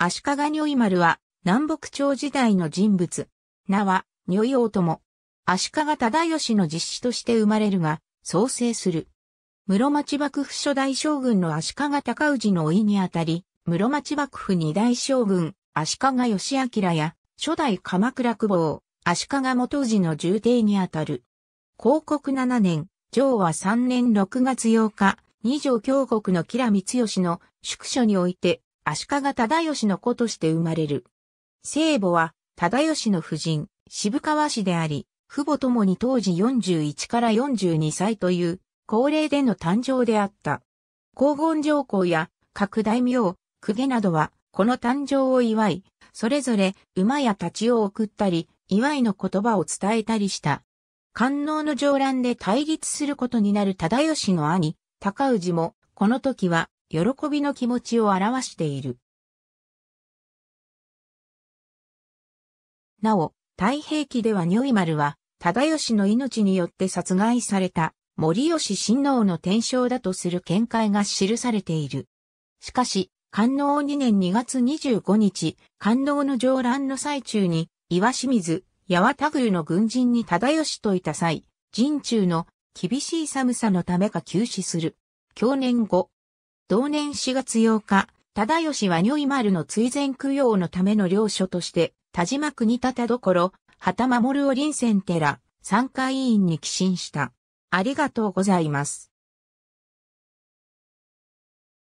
足利如意丸は、南北朝時代の人物。名は、如意王とも。足利忠義の実子として生まれるが、創生する。室町幕府初代将軍の足利尊氏の甥にあたり、室町幕府二代将軍、足利義明や、初代鎌倉久保、足利元氏の重帝にあたる。広告七年、上和三年六月八日、二条京国の吉良光義の宿所において、足利忠義の子として生まれる。聖母は、忠義の夫人、渋川氏であり、父母ともに当時41から42歳という、高齢での誕生であった。黄金上皇や、各大名、公家などは、この誕生を祝い、それぞれ馬や立ちを送ったり、祝いの言葉を伝えたりした。官能の上乱で対立することになる忠義の兄、高氏も、この時は喜びの気持ちを表している。なお、太平記では如意丸は、忠義の命によって殺害された森吉親王の天正だとする見解が記されている。しかし、官能2年2月25日、官能の上乱の最中に、岩清水、八幡宮の軍人に忠義といた際、陣中の厳しい寒さのためか休止する。去年後、同年4月8日、忠義は如意丸の追善供養のための領書として、田島国立どころ、畑守を臨戦寺、参加委員に寄進した。ありがとうございます。